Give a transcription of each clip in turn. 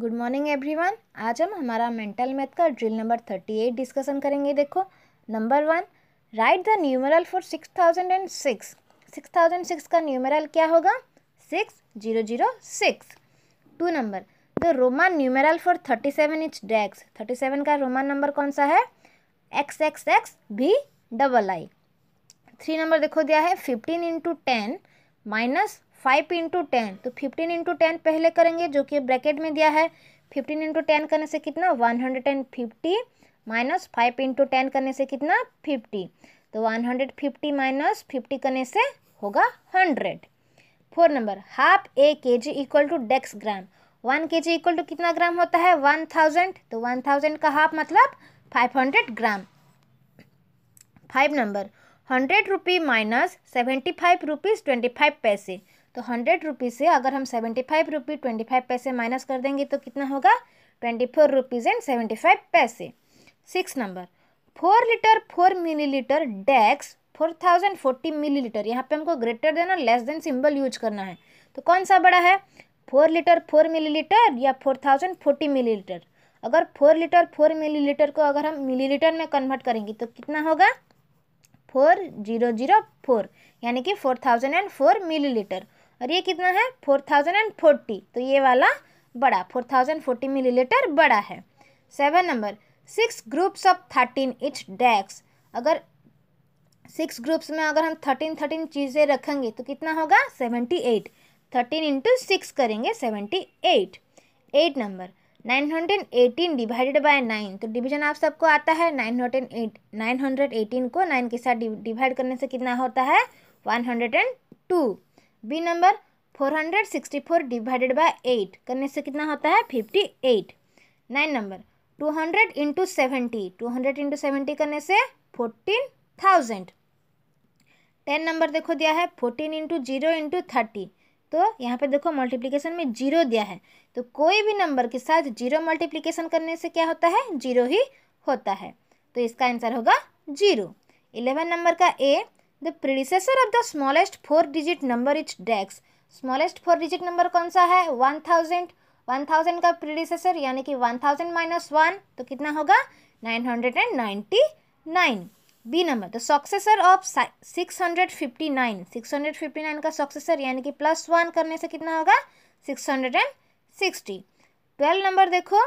good morning everyone आज हम हमारा मेंटल मैथ का drill number thirty eight discussion करेंगे देखो number one write the numeral for six thousand and six six thousand six का numeral क्या होगा six zero zero six two number the Roman numeral for thirty seven each dash thirty seven का Roman number कौन सा है X X X भी double I three number देखो दिया है fifteen into ten minus five into ten तो fifteen into ten पहले करेंगे जो कि ब्रैकेट में दिया है फिफ्टीन इंटू टेन करने से कितना one hundred and fifty minus five into ten करने से कितना फिफ्टी तो one hundred fifty minus fifty करने से होगा hundred four number half a K G equal to dash gram one K G equal to कितना ग्राम होता है वन थाउजेंड तो वन थाउजेंड का हाफ मतलब five hundred gram five number hundred rupee minus seventy five rupees twenty five पैसे तो hundred rupees से अगर हम seventy five rupees twenty five पैसे माइनस कर देंगे तो कितना होगा twenty four rupees and seventy five पैसे six number four litre four millilitre dash four thousand forty millilitre यहाँ पे हमको ग्रेटर देन और लेस देन सिंबल यूज करना है तो कौन सा बड़ा है फोर लीटर फोर मिलीलीटर या फोर थाउजेंड फोर्टी मिलीलीटर अगर फोर लीटर फोर मिलीलीटर को अगर हम मिलीलीटर में कन्वर्ट करेंगे तो कितना होगा फोर जीरो जीरो फोर यानी कि four thousand and four millilitre और ये कितना है फोर थाउजेंड एंड फोर्टी तो ये वाला बड़ा फोर थाउजेंड फोर्टी मिलीलीटर बड़ा है seven number six groups of thirteen each dash अगर सिक्स ग्रुप्स में अगर हम थर्टीन थर्टीन चीज़ें रखेंगे तो कितना होगा seventy eight thirteen into six करेंगे seventy eight eight number nine hundred eighteen divided by nine तो डिवीजन आप सबको आता है nine hundred eight nine hundred eighteen को नाइन के साथ डिवाइड करने से कितना होता है one hundred and two B number four hundred sixty four divided by eight करने से कितना होता है fifty eight nine number two hundred into seventy two hundred into seventy करने से फोर्टीन थाउजेंड टेन नंबर देखो दिया है fourteen into zero into thirty तो यहाँ पे देखो मल्टीप्लिकेशन में जीरो दिया है तो कोई भी नंबर के साथ जीरो मल्टीप्लिकेशन करने से क्या होता है जीरो ही होता है तो इसका आंसर होगा जीरो इलेवन नंबर का a the predecessor of the smallest four digit number is dash smallest four digit number कौन सा है वन थाउजेंड वन थाउजेंड का प्रिडिसेसर यानी कि वन थाउजेंड माइनस वन तो कितना होगा nine hundred and ninety nine B number the successor of six hundred fifty nine six hundred fifty nine का सक्सेसर यानी कि प्लस वन करने से कितना होगा six hundred and sixty twelve number देखो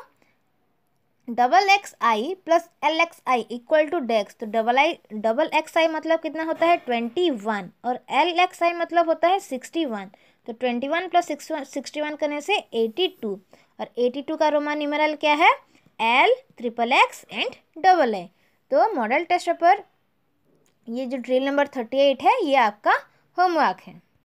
double X I plus L X I equal to dash तो double I double X I मतलब कितना होता है ट्वेंटी वन और एल एक्स आई मतलब होता है सिक्सटी वन तो twenty one plus sixty one करने से एटी टू और एटी टू का रोमा न्यूमरल क्या है L triple X and double A तो मॉडल टेस्ट पेपर ये जो ड्रिल नंबर थर्टी एट है ये आपका होमवर्क है